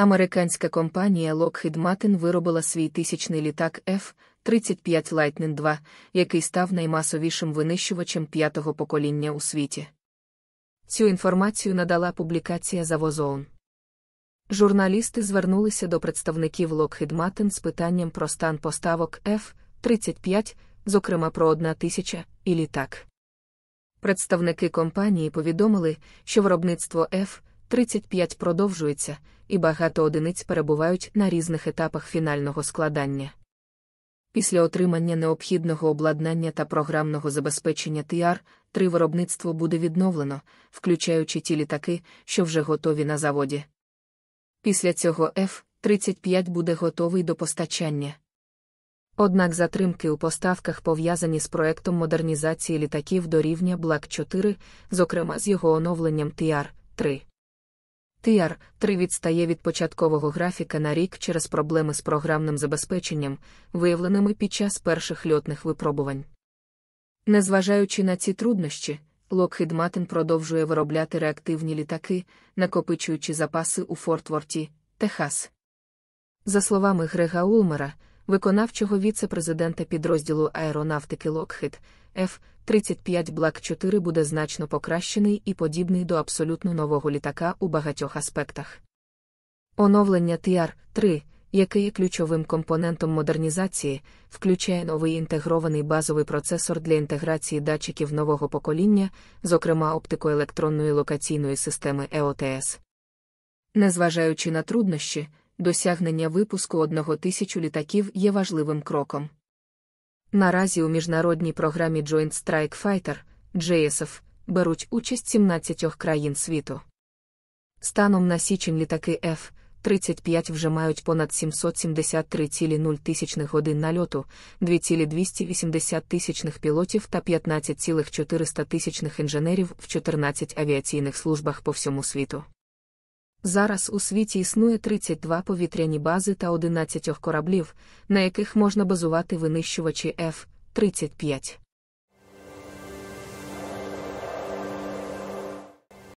Американська компанія Lockheed Martin виробила свій тисячний літак F-35 Lightning II, який став наймасовішим винищувачем п'ятого покоління у світі. Цю інформацію надала публікація завозон. Журналісти звернулися до представників Lockheed Martin з питанням про стан поставок F-35, зокрема про одна тисяча і літак. Представники компанії повідомили, що виробництво F 35 продовжується, і багато одиниць перебувають на різних етапах фінального складання. Після отримання необхідного обладнання та програмного забезпечення ТР, три виробництво буде відновлено, включаючи ті літаки, що вже готові на заводі. Після цього F-35 буде готовий до постачання. Однак затримки у поставках пов'язані з проектом модернізації літаків до рівня Блак 4, зокрема з його оновленням тр 3 TR-3 відстає від початкового графіка на рік через проблеми з програмним забезпеченням, виявленими під час перших льотних випробувань. Незважаючи на ці труднощі, Lockheed Martin продовжує виробляти реактивні літаки, накопичуючи запаси у Форт Ворті, Техас. За словами Грега Улмера, виконавчого віце-президента підрозділу аеронавтики Lockheed f 35 Black 4 буде значно покращений і подібний до абсолютно нового літака у багатьох аспектах. Оновлення tr 3 який є ключовим компонентом модернізації, включає новий інтегрований базовий процесор для інтеграції датчиків нового покоління, зокрема оптикоелектронної локаційної системи EOTS. Е Незважаючи на труднощі, досягнення випуску одного тисячу літаків є важливим кроком. Наразі у міжнародній програмі Joint Strike Fighter JSF беруть участь 17 країн світу. Станом на січень літаки F 35 вже мають понад 773,0 годин нальоту, 2,280 пілотів та 15,4 інженерів в 14 авіаційних службах по всьому світу. Зараз у світі існує 32 повітряні бази та 11 кораблів, на яких можна базувати винищувачі F-35.